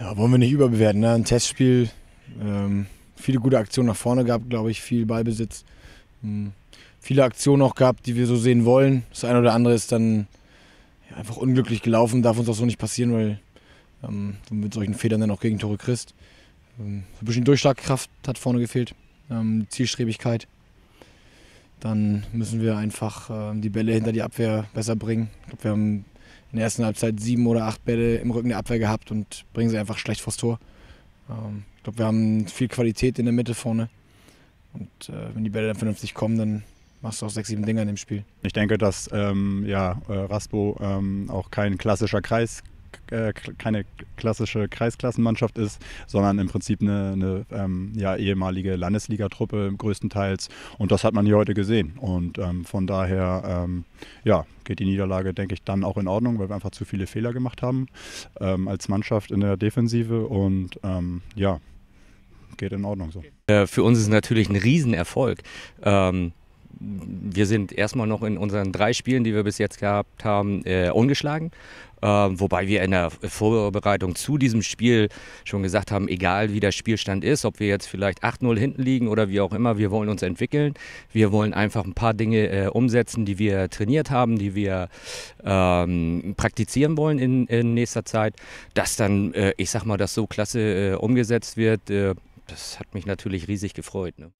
Ja, wollen wir nicht überbewerten. Ne? Ein Testspiel, ähm, viele gute Aktionen nach vorne gab, glaube ich, viel Ballbesitz. Mh, hm. viele Aktionen auch gehabt, die wir so sehen wollen. Das eine oder andere ist dann ja, einfach unglücklich gelaufen, darf uns auch so nicht passieren, weil ähm, du mit solchen Federn dann auch gegen Tore kriegst. Ähm, ein bisschen Durchschlagkraft hat vorne gefehlt, ähm, Zielstrebigkeit. Dann müssen wir einfach ähm, die Bälle hinter die Abwehr besser bringen. Ich glaube, wir haben in der ersten Halbzeit sieben oder acht Bälle im Rücken der Abwehr gehabt und bringen sie einfach schlecht vors Tor. Ähm, ich glaube, wir haben viel Qualität in der Mitte vorne. Und äh, wenn die Bälle dann vernünftig kommen, dann machst du auch sechs, sieben Dinger in dem Spiel. Ich denke, dass ähm, ja, äh, Raspo ähm, auch kein klassischer Kreis äh, keine klassische Kreisklassenmannschaft ist, sondern im Prinzip eine, eine ähm, ja, ehemalige Landesligatruppe größtenteils. Und das hat man hier heute gesehen. Und ähm, von daher ähm, ja, geht die Niederlage, denke ich, dann auch in Ordnung, weil wir einfach zu viele Fehler gemacht haben ähm, als Mannschaft in der Defensive. Und ähm, ja, geht in Ordnung so. Äh, für uns ist natürlich ein Riesenerfolg. Ähm, wir sind erstmal noch in unseren drei Spielen, die wir bis jetzt gehabt haben, äh, ungeschlagen. Äh, wobei wir in der Vorbereitung zu diesem Spiel schon gesagt haben, egal wie der Spielstand ist, ob wir jetzt vielleicht 8-0 hinten liegen oder wie auch immer, wir wollen uns entwickeln. Wir wollen einfach ein paar Dinge äh, umsetzen, die wir trainiert haben, die wir ähm, praktizieren wollen in, in, nächster Zeit. Dass dann, äh, ich sag mal, das so klasse äh, umgesetzt wird, äh, das hat mich natürlich riesig gefreut. Ne?